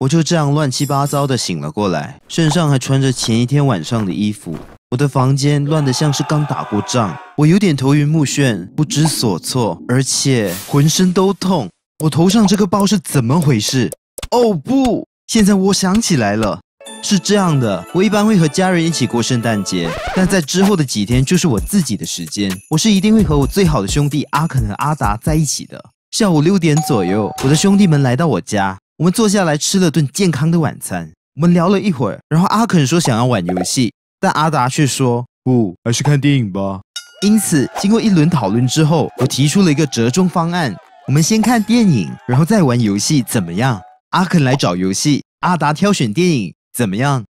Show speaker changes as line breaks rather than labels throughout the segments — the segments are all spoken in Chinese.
我就这样乱七八糟的醒了过来，身上还穿着前一天晚上的衣服。我的房间乱得像是刚打过仗，我有点头晕目眩，不知所措，而且浑身都痛。我头上这个包是怎么回事？哦不，现在我想起来了，是这样的：我一般会和家人一起过圣诞节，但在之后的几天就是我自己的时间。我是一定会和我最好的兄弟阿肯和阿达在一起的。下午六点左右，我的兄弟们来到我家。我们坐下来吃了顿健康的晚餐，我们聊了一会儿，然后阿肯说想要玩游戏，但阿达却说不，还是看电影吧。因此，经过一轮讨论之后，我提出了一个折中方案：我们先看电影，然后再玩游戏，怎么样？阿肯来找游戏，阿达挑选电影，怎么样？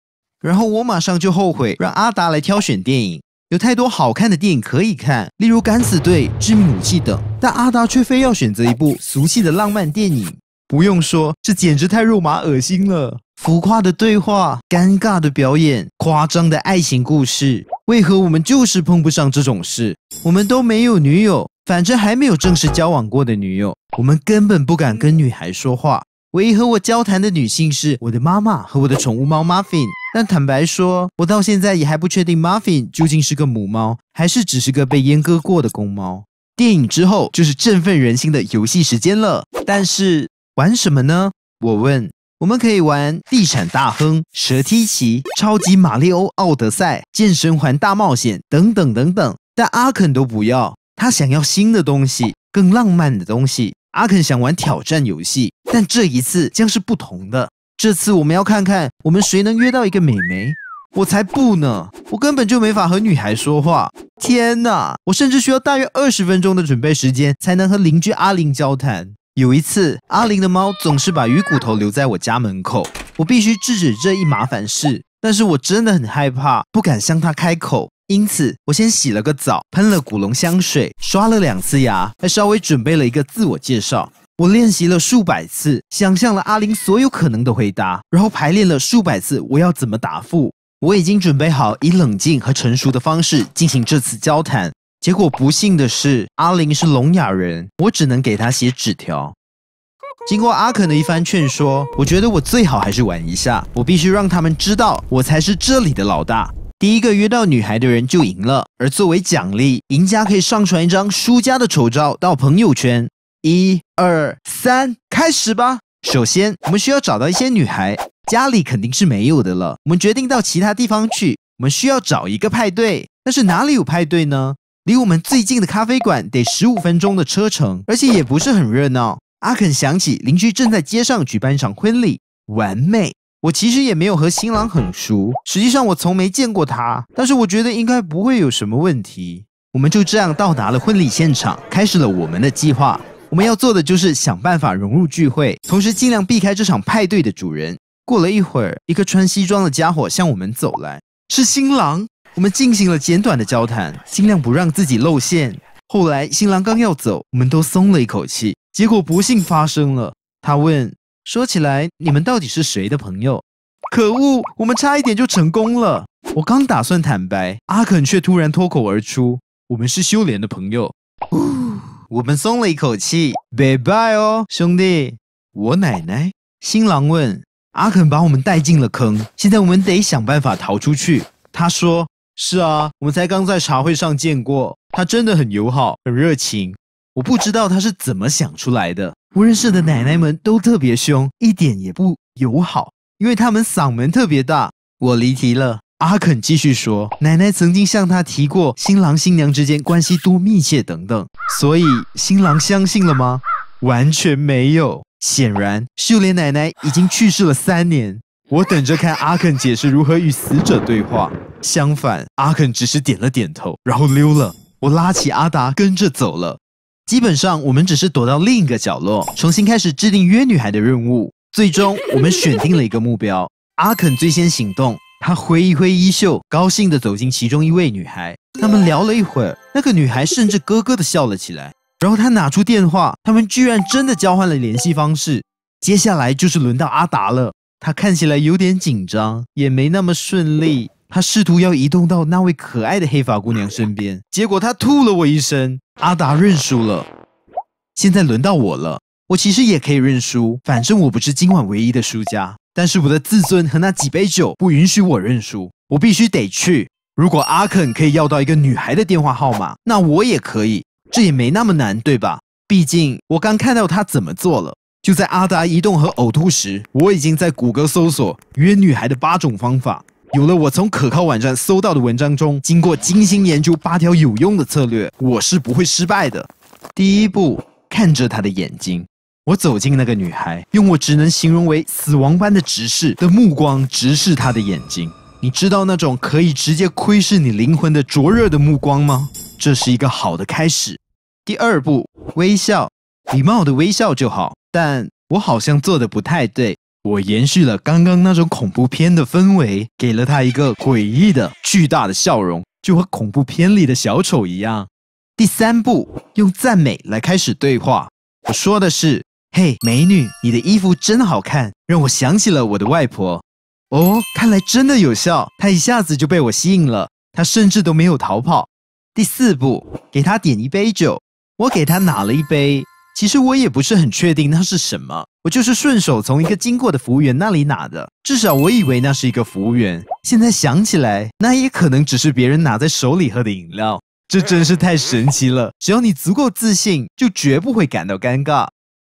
然后我马上就后悔，让阿达来挑选电影，有太多好看的电影可以看，例如《敢死队》《之母》器等，但阿达却非要选择一部俗气的浪漫电影。不用说，这简直太肉麻、恶心了！浮夸的对话，尴尬的表演，夸张的爱情故事，为何我们就是碰不上这种事？我们都没有女友，反正还没有正式交往过的女友，我们根本不敢跟女孩说话。唯一和我交谈的女性是我的妈妈和我的宠物猫 Muffin，但坦白说，我到现在也还不确定 Muffin 究竟是个母猫，还是只是个被阉割过的公猫。电影之后就是振奋人心的游戏时间了，但是。玩什么呢？我问。我们可以玩地产大亨、蛇梯棋、超级马里奥、奥德赛、健身环大冒险等等等等。但阿肯都不要，他想要新的东西，更浪漫的东西。阿肯想玩挑战游戏，但这一次将是不同的。这次我们要看看我们谁能约到一个美眉。我才不呢，我根本就没法和女孩说话。天哪，我甚至需要大约二十分钟的准备时间才能和邻居阿玲交谈。有一次，阿玲的猫总是把鱼骨头留在我家门口，我必须制止这一麻烦事。但是我真的很害怕，不敢向它开口。因此，我先洗了个澡，喷了古龙香水，刷了两次牙，还稍微准备了一个自我介绍。我练习了数百次，想象了阿玲所有可能的回答，然后排练了数百次我要怎么答复。我已经准备好以冷静和成熟的方式进行这次交谈。结果不幸的是，阿玲是聋哑人，我只能给她写纸条。经过阿肯的一番劝说，我觉得我最好还是玩一下。我必须让他们知道，我才是这里的老大。第一个约到女孩的人就赢了，而作为奖励，赢家可以上传一张输家的丑照到朋友圈。一、二、三，开始吧。首先，我们需要找到一些女孩，家里肯定是没有的了。我们决定到其他地方去。我们需要找一个派对，但是哪里有派对呢？离我们最近的咖啡馆得十五分钟的车程，而且也不是很热闹。阿肯想起邻居正在街上举办一场婚礼，完美。我其实也没有和新郎很熟，实际上我从没见过他，但是我觉得应该不会有什么问题。我们就这样到达了婚礼现场，开始了我们的计划。我们要做的就是想办法融入聚会，同时尽量避开这场派对的主人。过了一会儿，一个穿西装的家伙向我们走来，是新郎。我们进行了简短的交谈，尽量不让自己露馅。后来新郎刚要走，我们都松了一口气。结果不幸发生了。他问：“说起来，你们到底是谁的朋友？”可恶，我们差一点就成功了。我刚打算坦白，阿肯却突然脱口而出：“我们是修莲的朋友。”呜，我们松了一口气。拜拜哦，兄弟。我奶奶。新郎问阿肯：“把我们带进了坑，现在我们得想办法逃出去。”他说。是啊，我们才刚在茶会上见过他，真的很友好，很热情。我不知道他是怎么想出来的。不认识的奶奶们都特别凶，一点也不友好，因为他们嗓门特别大。我离题了。阿肯继续说，奶奶曾经向他提过新郎新娘之间关系多密切等等，所以新郎相信了吗？完全没有。显然，秀莲奶奶已经去世了三年。我等着看阿肯解释如何与死者对话。相反，阿肯只是点了点头，然后溜了。我拉起阿达跟着走了。基本上，我们只是躲到另一个角落，重新开始制定约女孩的任务。最终，我们选定了一个目标。阿肯最先行动，他挥一挥衣袖，高兴地走进其中一位女孩。他们聊了一会儿，那个女孩甚至咯咯地笑了起来。然后他拿出电话，他们居然真的交换了联系方式。接下来就是轮到阿达了。他看起来有点紧张，也没那么顺利。他试图要移动到那位可爱的黑发姑娘身边，结果他吐了我一身。阿达认输了，现在轮到我了。我其实也可以认输，反正我不是今晚唯一的输家。但是我的自尊和那几杯酒不允许我认输，我必须得去。如果阿肯可以要到一个女孩的电话号码，那我也可以。这也没那么难，对吧？毕竟我刚看到他怎么做了。就在阿达移动和呕吐时，我已经在谷歌搜索约女孩的八种方法。有了，我从可靠网站搜到的文章中，经过精心研究，八条有用的策略，我是不会失败的。第一步，看着她的眼睛。我走进那个女孩，用我只能形容为死亡般的直视的目光直视她的眼睛。你知道那种可以直接窥视你灵魂的灼热的目光吗？这是一个好的开始。第二步，微笑，礼貌的微笑就好。但我好像做的不太对。我延续了刚刚那种恐怖片的氛围，给了他一个诡异的巨大的笑容，就和恐怖片里的小丑一样。第三步，用赞美来开始对话。我说的是：“嘿，美女，你的衣服真好看，让我想起了我的外婆。”哦，看来真的有效，他一下子就被我吸引了，他甚至都没有逃跑。第四步，给他点一杯酒。我给他拿了一杯。其实我也不是很确定那是什么，我就是顺手从一个经过的服务员那里拿的。至少我以为那是一个服务员，现在想起来，那也可能只是别人拿在手里喝的饮料。这真是太神奇了！只要你足够自信，就绝不会感到尴尬。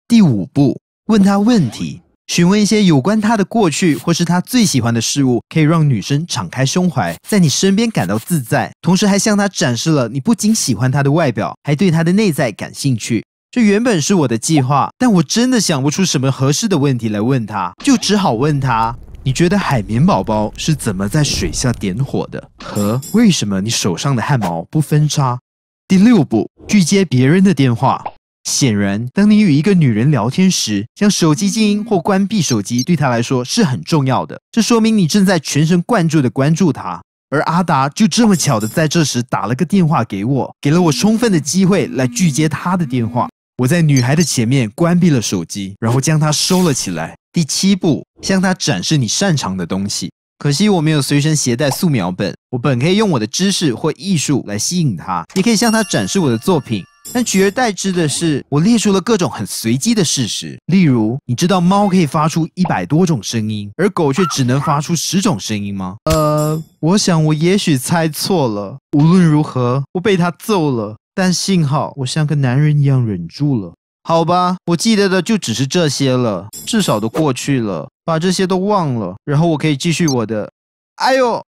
第五步，问他问题，询问一些有关他的过去或是他最喜欢的事物，可以让女生敞开胸怀，在你身边感到自在，同时还向他展示了你不仅喜欢他的外表，还对他的内在感兴趣。这原本是我的计划，但我真的想不出什么合适的问题来问他，就只好问他：你觉得海绵宝宝是怎么在水下点火的？和为什么你手上的汗毛不分叉？第六步，拒接别人的电话。显然，当你与一个女人聊天时，将手机静音或关闭手机对她来说是很重要的，这说明你正在全神贯注地关注她。而阿达就这么巧的在这时打了个电话给我，给了我充分的机会来拒接他的电话。我在女孩的前面关闭了手机，然后将它收了起来。第七步，向她展示你擅长的东西。可惜我没有随身携带素描本，我本可以用我的知识或艺术来吸引她。也可以向她展示我的作品，但取而代之的是，我列出了各种很随机的事实。例如，你知道猫可以发出一百多种声音，而狗却只能发出十种声音吗？呃，我想我也许猜错了。无论如何，我被他揍了。但幸好我像个男人一样忍住了，好吧，我记得的就只是这些了，至少都过去了，把这些都忘了，然后我可以继续我的。哎呦，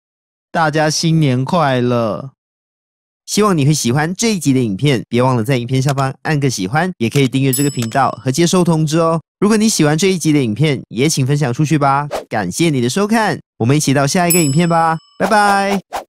大家新年快乐！希望你会喜欢这一集的影片，别忘了在影片下方按个喜欢，也可以订阅这个频道和接收通知哦。如果你喜欢这一集的影片，也请分享出去吧。感谢你的收看，我们一起到下一个影片吧，拜拜。